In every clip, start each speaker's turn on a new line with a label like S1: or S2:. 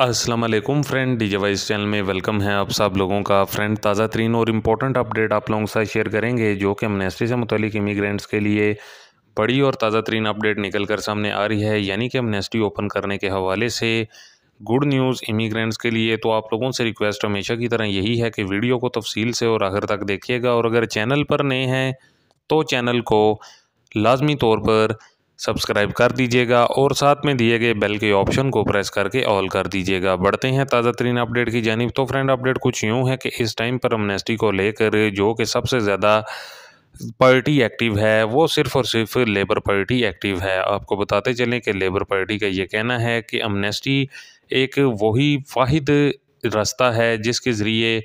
S1: Aslam friend D J channel में welcome है आप सब लोगों का फ्रेंड ताज़ा तरीन और इम्पोर्टेंट अपडेट आप लोगों के साथ शेयर करेंगे जो कि एमनेस्टी से मुतलिक इमिग्रेंट्स के लिए बड़ी और ताज़ा तरीन अपडेट निकल कर सामने आ रही है यानी कि एमनेस्टी ओपन करने के हवाले से गुड न्यूज़ इमिग्रेंट्स के लिए तो आप लोगों से रिक्वेस्ट हमेशा की तरह यही है कि वीडियो को तफसील से और आखिर तक देखिएगा और अगर चैनल पर नए हैं तो चैनल को लाजमी तौर पर सब्सक्राइब कर दीजिएगा और साथ में दिए गए बेल के ऑप्शन को प्रेस करके ऑल कर दीजिएगा बढ़ते हैं ताज़ा तरीन अपडेट की जानब तो फ्रेंड अपडेट कुछ यूँ है कि इस टाइम पर अमनेस्टी को लेकर जो कि सबसे ज़्यादा पार्टी एक्टिव है वो सिर्फ और सिर्फ लेबर पार्टी एक्टिव है आपको बताते चलें कि लेबर पार्टी का ये कहना है कि अमनेस्टी एक वही वाहिद रास्ता है जिसके ज़रिए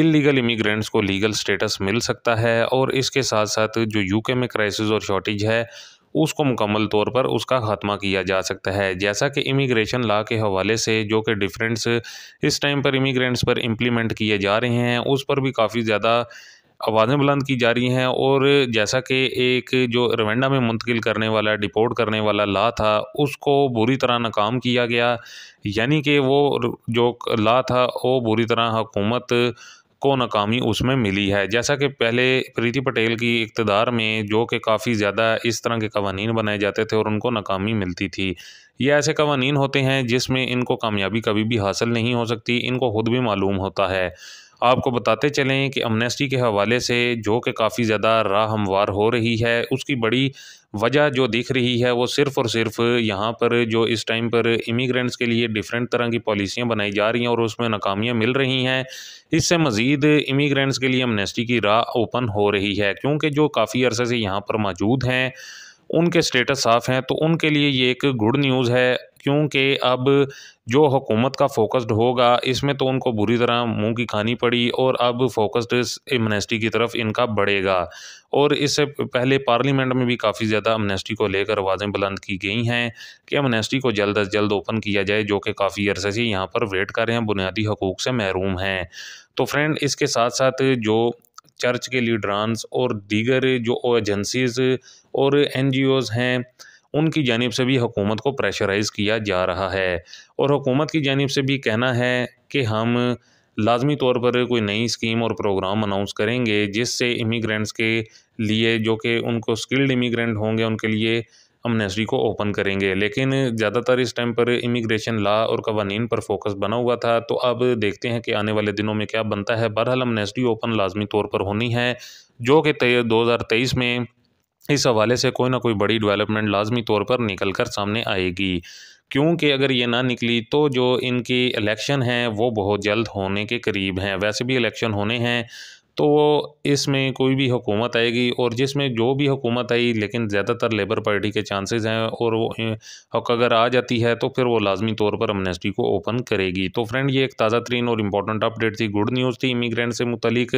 S1: इलीगल इमिग्रेंट्स को लीगल स्टेटस मिल सकता है और इसके साथ साथ जो यूके में क्राइसिस और शॉर्टेज है उसको मुकम्मल तौर पर उसका खात्मा किया जा सकता है जैसा कि इमिग्रेशन लॉ के हवाले से जो कि डिफरेंस इस टाइम पर इमिग्रेंट्स पर इम्प्लीमेंट किए जा रहे हैं उस पर भी काफ़ी ज़्यादा आवाज़ें बुलंद की जा रही हैं और जैसा कि एक जो रवेंडा में मुंतकिल करने वाला डिपोर्ट करने वाला ला था उसको बुरी तरह नाकाम किया गया यानी कि वो जो ला था वो बुरी तरह हुकूमत को नाकामी उसमें मिली है जैसा कि पहले प्रीति पटेल की इकतदार में जो कि काफ़ी ज़्यादा इस तरह के कवानीन बनाए जाते थे और उनको नाकामी मिलती थी ये ऐसे कवानीन होते हैं जिसमें इनको कामयाबी कभी भी हासिल नहीं हो सकती इनको खुद भी मालूम होता है आपको बताते चलें कि अमनेस्टी के हवाले से जो कि काफ़ी ज़्यादा राह हमवार हो रही है उसकी बड़ी वजह जो दिख रही है वो सिर्फ़ और सिर्फ यहाँ पर जो इस टाइम पर इमिग्रेंट्स के लिए डिफरेंट तरह की पॉलिसियाँ बनाई जा रही हैं और उसमें नाकामियाँ मिल रही हैं इससे मज़ीद इमिग्रेंट्स के लिए अमनेस्टी की राह ओपन हो रही है क्योंकि जो काफ़ी अरसे से यहाँ पर मौजूद हैं उनके स्टेटस साफ़ हैं तो उनके लिए ये एक गुड न्यूज़ है क्योंकि अब जो हुकूमत का फोकस्ड होगा इसमें तो उनको बुरी तरह मुंह की खानी पड़ी और अब फोकस्ड एमनेस्टी की तरफ इनका बढ़ेगा और इससे पहले पार्लियामेंट में भी काफ़ी ज़्यादा एमनेस्टी को लेकर आवाज़ें बुलंद की गई हैं कि एमनेस्टी को जल्द अज जल्द ओपन किया जाए जो कि काफ़ी अरसे से यहाँ पर वेट कर रहे हैं बुनियादी हकूक़ से महरूम हैं तो फ्रेंड इसके साथ साथ जो चर्च के लीडरानस और दीगर जो एजेंसीज़ और एन हैं उनकी जानब से भी हुकूमत को प्रेशराइज़ किया जा रहा है और हुकूमत की जानब से भी कहना है कि हम लाजमी तौर पर कोई नई स्कीम और प्रोग्राम अनाउंस करेंगे जिससे इमीग्रेंट्स के लिए जो कि उनको स्किल्ड इमीग्रेंट होंगे उनके लिए हम को ओपन करेंगे लेकिन ज़्यादातर इस टाइम पर इमिग्रेशन ला और कवानीन पर फोकस बना हुआ था तो अब देखते हैं कि आने वाले दिनों में क्या बनता है बहरहाल हम ओपन लाजमी तौर पर होनी है जो कि दो हज़ार तेईस में इस हवाले से कोई ना कोई बड़ी डेवलपमेंट लाजमी तौर पर निकल कर सामने आएगी क्योंकि अगर ये ना निकली तो जो इनकी इलेक्शन हैं वो बहुत जल्द होने के करीब हैं वैसे भी इलेक्शन होने हैं तो इसमें कोई भी हुकूमत आएगी और जिसमें जो भी हुकूमत आई लेकिन ज़्यादातर लेबर पार्टी के चांसेस हैं और वो हक अगर आ जाती है तो फिर वो लाजमी तौर पर अमनेस्टी को ओपन करेगी तो फ्रेंड ये एक ताज़ा तरीन और इम्पॉर्टेंट अपडेट थी गुड न्यूज़ थी इमीग्रेंट से मुतलिक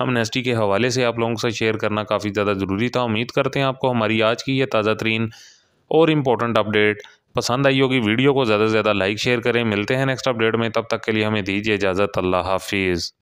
S1: अमनेस्टी के हवाले से आप लोगों के साथ शेयर करना काफ़ी ज़्यादा ज़रूरी था उम्मीद करते हैं आपको हमारी आज की यह ताज़ा तरीन और इम्पॉर्टेंट अपडेट पसंद आई होगी वीडियो को ज़्यादा से ज़्यादा लाइक शेयर करें मिलते हैं नेक्स्ट अपडेट में तब तक के लिए हमें दीजिए इजाज़त अल्लाह हाफिज़